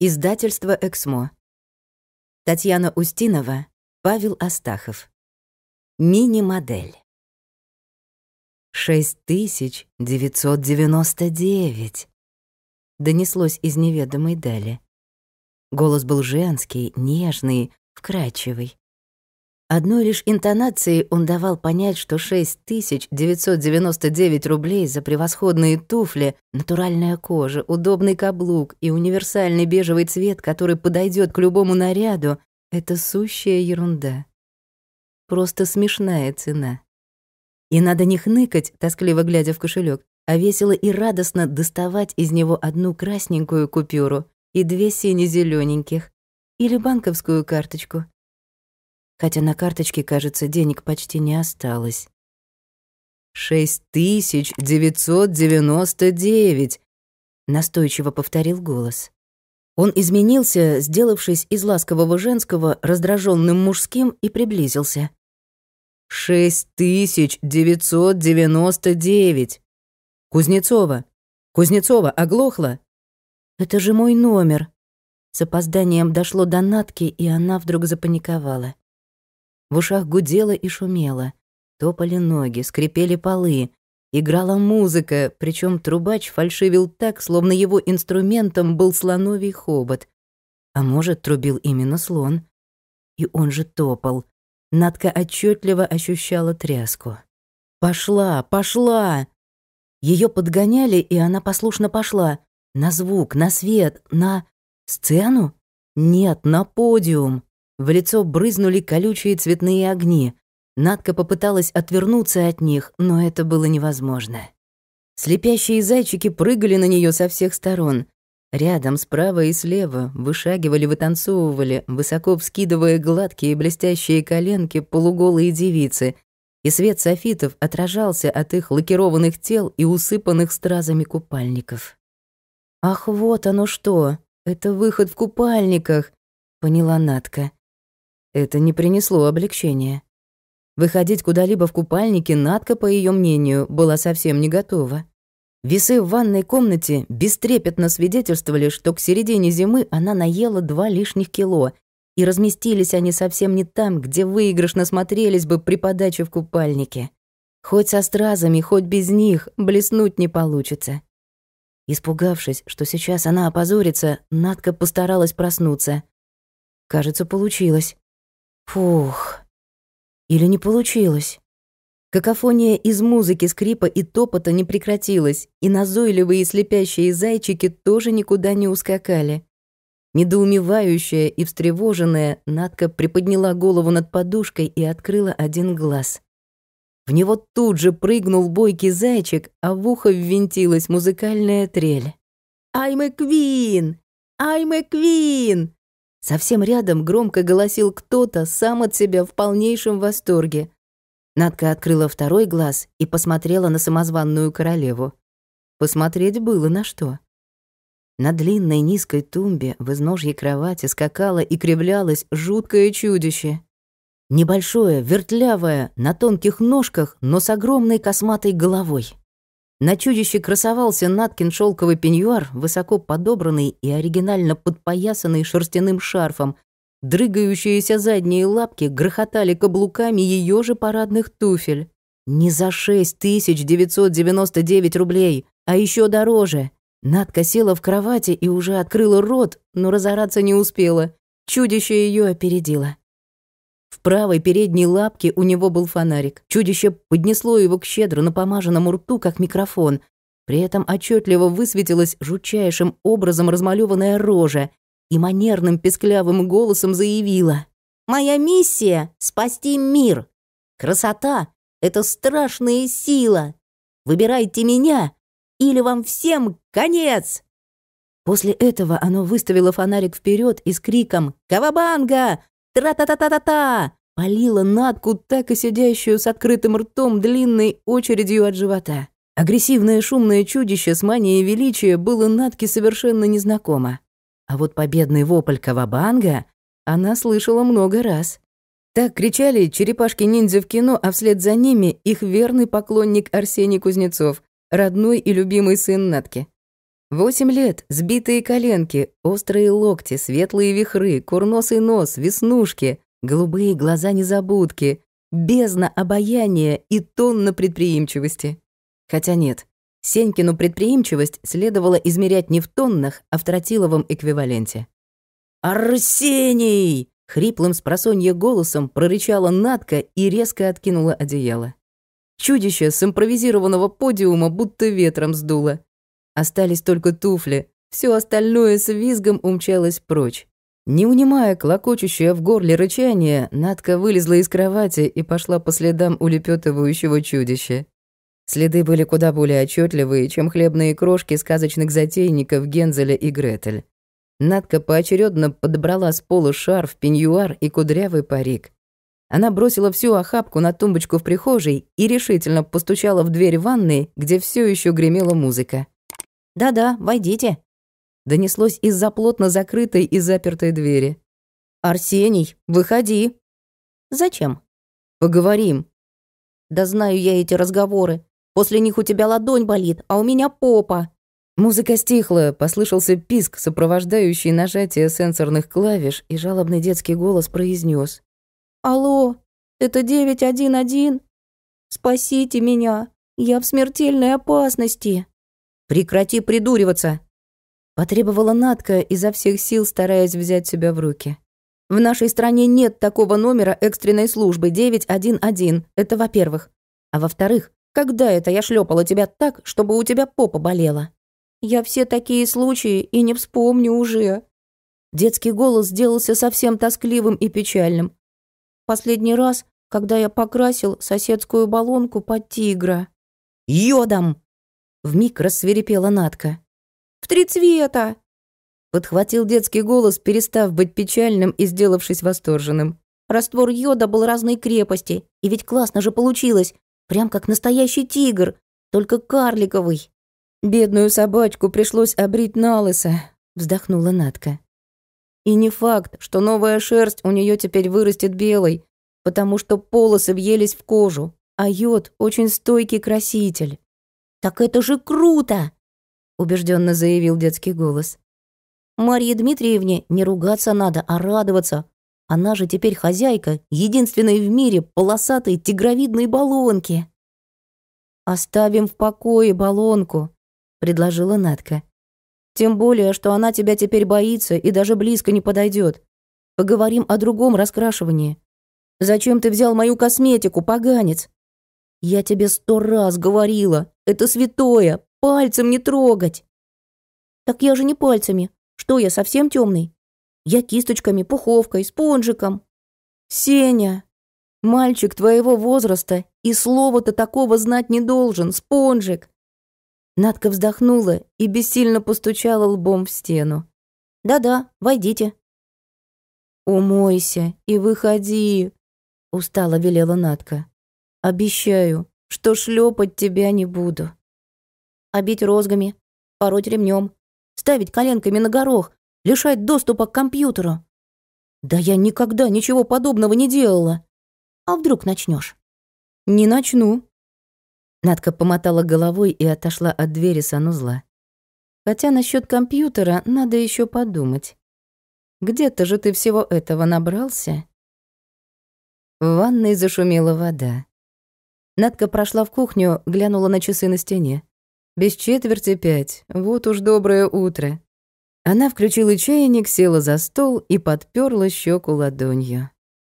Издательство «Эксмо». Татьяна Устинова, Павел Астахов. Мини-модель. 6999. Донеслось из неведомой дали. Голос был женский, нежный, вкрадчивый. Одной лишь интонацией он давал понять, что 6999 рублей за превосходные туфли, натуральная кожа, удобный каблук и универсальный бежевый цвет, который подойдет к любому наряду, это сущая ерунда. Просто смешная цена. И надо не хныкать, тоскливо глядя в кошелек, а весело и радостно доставать из него одну красненькую купюру и две сине-зелёненьких, или банковскую карточку — хотя на карточке, кажется, денег почти не осталось. «Шесть тысяч девятьсот девяносто девять!» — настойчиво повторил голос. Он изменился, сделавшись из ласкового женского раздраженным мужским и приблизился. «Шесть тысяч девятьсот девяносто девять!» «Кузнецова! Кузнецова, оглохла?» «Это же мой номер!» С опозданием дошло до Натки, и она вдруг запаниковала. В ушах гудело и шумело. Топали ноги, скрипели полы. Играла музыка, причем трубач фальшивил так, словно его инструментом был слоновий хобот. А может, трубил именно слон. И он же топал. Надка отчетливо ощущала тряску. «Пошла! Пошла!» Ее подгоняли, и она послушно пошла. На звук, на свет, на... Сцену? Нет, на подиум. В лицо брызнули колючие цветные огни. Надка попыталась отвернуться от них, но это было невозможно. Слепящие зайчики прыгали на нее со всех сторон. Рядом, справа и слева, вышагивали, вытанцовывали, высоко вскидывая гладкие блестящие коленки полуголые девицы, и свет софитов отражался от их лакированных тел и усыпанных стразами купальников. «Ах, вот оно что! Это выход в купальниках!» — поняла Надка. Это не принесло облегчения. Выходить куда-либо в купальнике Надка, по ее мнению, была совсем не готова. Весы в ванной комнате бестрепетно свидетельствовали, что к середине зимы она наела два лишних кило, и разместились они совсем не там, где выигрышно смотрелись бы при подаче в купальнике. Хоть со стразами, хоть без них, блеснуть не получится. Испугавшись, что сейчас она опозорится, Надка постаралась проснуться. Кажется, получилось. Фух. Или не получилось. Какофония из музыки, скрипа и топота не прекратилась, и назойливые слепящие зайчики тоже никуда не ускакали. Недоумевающая и встревоженная, Надка приподняла голову над подушкой и открыла один глаз. В него тут же прыгнул бойкий зайчик, а в ухо ввинтилась музыкальная трель. «I'm a queen! I'm a queen!» Совсем рядом громко голосил кто-то, сам от себя в полнейшем восторге. Надка открыла второй глаз и посмотрела на самозванную королеву. Посмотреть было на что. На длинной низкой тумбе в изножье кровати скакало и кривлялось жуткое чудище. Небольшое, вертлявое, на тонких ножках, но с огромной косматой головой. На чудище красовался Наткин шелковый пеньюар, высоко подобранный и оригинально подпоясанный шерстяным шарфом. Дрыгающиеся задние лапки грохотали каблуками ее же парадных туфель. Не за 6999 рублей, а еще дороже. Надка села в кровати и уже открыла рот, но разораться не успела. Чудище ее опередило. В правой передней лапке у него был фонарик. Чудище поднесло его к щедро напомаженному рту, как микрофон. При этом отчетливо высветилась жутчайшим образом размалеванная рожа и манерным песклявым голосом заявила. «Моя миссия — спасти мир. Красота — это страшная сила. Выбирайте меня, или вам всем конец!» После этого оно выставило фонарик вперед и с криком «Кавабанга!» «Тра-та-та-та-та-та!» Полила Надку, так и сидящую с открытым ртом длинной очередью от живота. Агрессивное шумное чудище с манией величия было Надке совершенно незнакомо. А вот победный вопль Кавабанга она слышала много раз. Так кричали черепашки-ниндзя в кино, а вслед за ними их верный поклонник Арсений Кузнецов, родной и любимый сын Надки. Восемь лет, сбитые коленки, острые локти, светлые вихры, курносый нос, веснушки, голубые глаза-незабудки, бездна обаяния и тонна предприимчивости. Хотя нет, Сенькину предприимчивость следовало измерять не в тоннах, а в тротиловом эквиваленте. «Арсений!» — хриплым с голосом прорычала Надка и резко откинула одеяло. Чудище с импровизированного подиума будто ветром сдуло. Остались только туфли, все остальное с визгом умчалось прочь. Не унимая клокочущее в горле рычание, Надка вылезла из кровати и пошла по следам улепетывающего чудища. Следы были куда более отчетливые, чем хлебные крошки сказочных затейников Гензеля и Гретель. Надка поочередно подобрала с пола шарф, пеньюар и кудрявый парик. Она бросила всю охапку на тумбочку в прихожей и решительно постучала в дверь ванной, где все еще гремела музыка. «Да-да, войдите», — донеслось из-за плотно закрытой и запертой двери. «Арсений, выходи!» «Зачем?» «Поговорим». «Да знаю я эти разговоры. После них у тебя ладонь болит, а у меня попа». Музыка стихла, послышался писк, сопровождающий нажатие сенсорных клавиш, и жалобный детский голос произнес: «Алло, это 911? Спасите меня, я в смертельной опасности!» «Прекрати придуриваться!» Потребовала Натка, изо всех сил стараясь взять себя в руки. «В нашей стране нет такого номера экстренной службы 911. Это во-первых. А во-вторых, когда это я шлепала тебя так, чтобы у тебя попа болела?» «Я все такие случаи и не вспомню уже». Детский голос сделался совсем тоскливым и печальным. «Последний раз, когда я покрасил соседскую баллонку под тигра». «Йодом!» Вмиг рассверепела Натка. «В три цвета!» Подхватил детский голос, перестав быть печальным и сделавшись восторженным. «Раствор йода был разной крепости. И ведь классно же получилось. Прям как настоящий тигр, только карликовый». «Бедную собачку пришлось обрить на лысо», — вздохнула Натка. «И не факт, что новая шерсть у нее теперь вырастет белой, потому что полосы въелись в кожу, а йод — очень стойкий краситель. «Так это же круто!» — убежденно заявил детский голос. «Марье Дмитриевне не ругаться надо, а радоваться. Она же теперь хозяйка единственной в мире полосатой тигровидной баллонки». «Оставим в покое баллонку», — предложила Натка. «Тем более, что она тебя теперь боится и даже близко не подойдет. Поговорим о другом раскрашивании. Зачем ты взял мою косметику, поганец?» Я тебе сто раз говорила, это святое, пальцем не трогать. Так я же не пальцами. Что я, совсем темный? Я кисточками, пуховкой, спонжиком. Сеня, мальчик твоего возраста и слова-то такого знать не должен, спонжик. Надка вздохнула и бессильно постучала лбом в стену. «Да-да, войдите». «Умойся и выходи», — устало велела Надка. Обещаю, что шлепать тебя не буду. Обить розгами, пороть ремнем, ставить коленками на горох, лишать доступа к компьютеру. Да я никогда ничего подобного не делала. А вдруг начнешь? Не начну. Надка помотала головой и отошла от двери санузла. Хотя насчет компьютера надо еще подумать. Где-то же ты всего этого набрался? В ванной зашумела вода. Надка прошла в кухню, глянула на часы на стене. Без четверти пять. Вот уж доброе утро. Она включила чайник, села за стол и подперла щеку ладонью.